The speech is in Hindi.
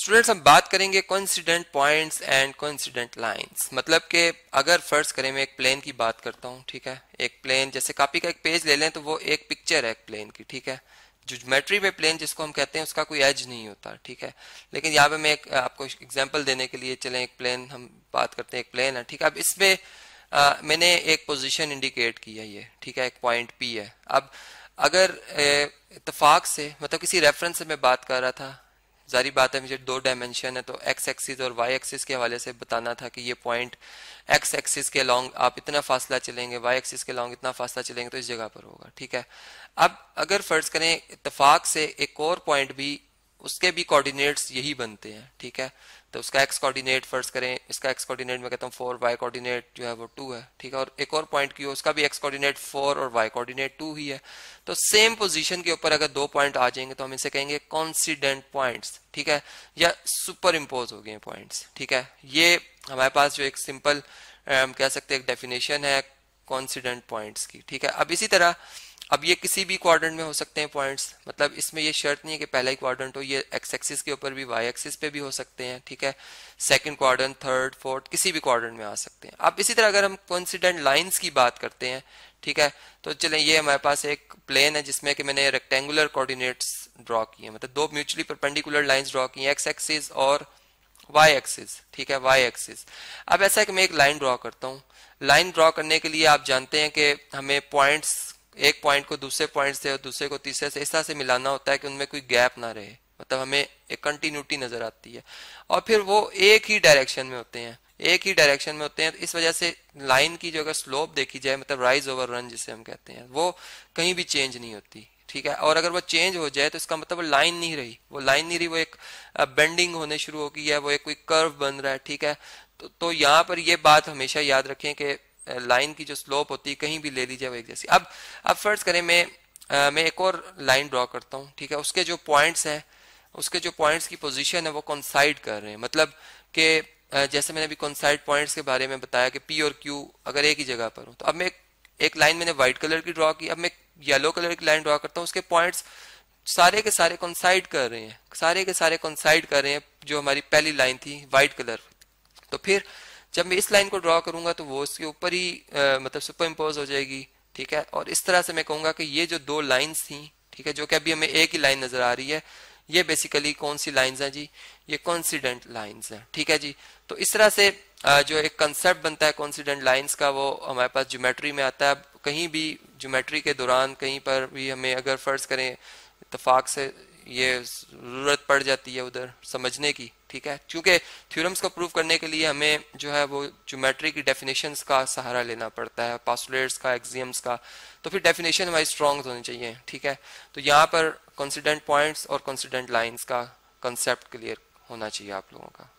स्टूडेंट्स हम बात करेंगे coincident points and coincident lines मतलब कि अगर फर्ज करें मैं एक प्लेन की बात करता हूँ ठीक है एक प्लेन जैसे कापी का एक पेज ले लें तो वो एक पिक्चर है एक प्लेन की ठीक है जो ज्योमेट्री में प्लेन जिसको हम कहते हैं उसका कोई एज नहीं होता ठीक है लेकिन यहाँ पे मैं एक आपको एग्जाम्पल देने के लिए चले एक प्लेन हम बात करते हैं एक प्लेन है ठीक है अब इसमें मैंने एक पोजिशन इंडिकेट किया ये ठीक है एक पॉइंट पी है अब अगर इतफाक से मतलब किसी रेफरेंस से मैं बात कर रहा था जारी बात है मुझे दो डायमेंशन है तो एक्स एक्सिस और वाई एक्सिस के हवाले से बताना था कि ये पॉइंट एक्स एक्सिस के लॉन्ग आप इतना फासला चलेंगे वाई एक्सिस के लॉन्ग इतना फासला चलेंगे तो इस जगह पर होगा ठीक है अब अगर फर्ज करें इतफाक से एक और पॉइंट भी उसके भी कोऑर्डिनेट्स यही बनते हैं ठीक है तो उसका एक्स कोऑर्डिनेट फर्स्ट करें इसका एक्स कोऑर्डिनेट मैं कहता हूँ फोर वाई कोऑर्डिनेट जो है वो टू है ठीक है और एक और पॉइंट की उसका भी एक्स कोऑर्डिनेट फोर और वाई कोऑर्डिनेट टू ही है तो सेम पोजीशन के ऊपर अगर दो पॉइंट आ जाएंगे तो हम इसे कहेंगे कॉन्सिडेंट पॉइंट्स ठीक है या सुपर इम्पोज हो गए पॉइंट्स ठीक है ये हमारे पास जो एक सिंपल हम कह सकते हैं एक डेफिनेशन है कॉन्सिडेंट पॉइंट्स की ठीक है अब इसी तरह अब ये किसी भी क्वाड्रेंट में हो सकते हैं पॉइंट्स मतलब इसमें ये शर्त नहीं है कि पहला ही क्वाड्रेंट हो ये एक्स एक्सिस के ऊपर भी वाई एक्सिस पे भी हो सकते हैं ठीक है सेकंड क्वाड्रेंट थर्ड फोर्थ किसी भी क्वाड्रेंट में आ सकते हैं अब इसी तरह अगर हम कॉन्सिडेंट लाइंस की बात करते हैं ठीक है तो चले ये हमारे पास एक प्लेन है जिसमें कि मैंने रेक्टेंगुलर कोऑर्डिनेट्स ड्रॉ किए मतलब दो म्यूचुअली परपेंडिकुलर लाइन्स ड्रॉ की एक्स एक्सिस और वाई एक्सिस ठीक है वाई एक्सिस अब ऐसा है कि मैं एक लाइन ड्रॉ करता हूँ लाइन ड्रॉ करने के लिए आप जानते हैं कि हमें पॉइंट्स एक पॉइंट को दूसरे पॉइंट से और दूसरे को तीसरे से ऐसा से मिलाना होता है कि उनमें कोई गैप ना रहे मतलब हमें एक कंटिन्यूटी नजर आती है और फिर वो एक ही डायरेक्शन में होते हैं एक ही डायरेक्शन में होते हैं तो इस वजह से लाइन की जो अगर स्लोप देखी जाए मतलब राइज ओवर रन जिसे हम कहते हैं वो कहीं भी चेंज नहीं होती ठीक है और अगर वो चेंज हो जाए तो इसका मतलब वो लाइन नहीं रही वो लाइन नहीं रही वो एक बेंडिंग होने शुरू हो गई है वो एक कोई कर्व बन रहा है ठीक है तो, तो यहाँ पर ये बात हमेशा याद रखें कि लाइन की जो स्लोप होती है कहीं भी ले लीजिए वो एक जैसी अब अब फर्ज करें मैं आ, मैं एक और लाइन ड्रॉ करता हूँ ठीक है उसके जो पॉइंट्स हैं उसके जो पॉइंट्स की पोजीशन है वो कॉन्साइड कर रहे हैं मतलब कि जैसे मैंने अभी कॉन्साइड पॉइंट्स के बारे में बताया कि पी और क्यू अगर एक ही जगह पर हो तो अब मैं एक लाइन मैंने व्हाइट कलर की ड्रॉ की अब मैं येलो कलर की लाइन ड्रॉ करता हूँ उसके पॉइंट्स सारे के सारे कॉन्साइड कर रहे हैं सारे के सारे कॉन्साइड कर रहे हैं जो हमारी पहली लाइन थी वाइट कलर तो फिर जब मैं इस लाइन को ड्रॉ करूंगा तो वो उसके ऊपर ही आ, मतलब सुपर इम्पोज हो जाएगी ठीक है और इस तरह से मैं कहूंगा कि ये जो दो लाइन्स थी ठीक है जो कि अभी हमें एक ही लाइन नजर आ रही है ये बेसिकली कौन सी लाइन्स हैं जी ये कॉन्सिडेंट लाइन्स हैं ठीक है जी तो इस तरह से जो एक कंसेप्ट बनता है कॉन्सिडेंट लाइन्स का वो हमारे पास ज्योमेट्री में आता है कहीं भी ज्योमेट्री के दौरान कहीं पर भी हमें अगर फर्ज करें इतफाक से ये ज़रूरत पड़ जाती है उधर समझने की ठीक है क्योंकि थ्योरम्स को प्रूव करने के लिए हमें जो है वो ज्योमेट्री की डेफिनेशंस का सहारा लेना पड़ता है पासुलेट्स का एग्जियम्स का तो फिर डेफिनेशन हमारी स्ट्रॉन्ग होनी चाहिए ठीक है तो यहाँ पर कॉन्सिडेंट पॉइंट्स और कॉन्सिडेंट लाइन्स का कंसेप्ट क्लियर होना चाहिए आप लोगों का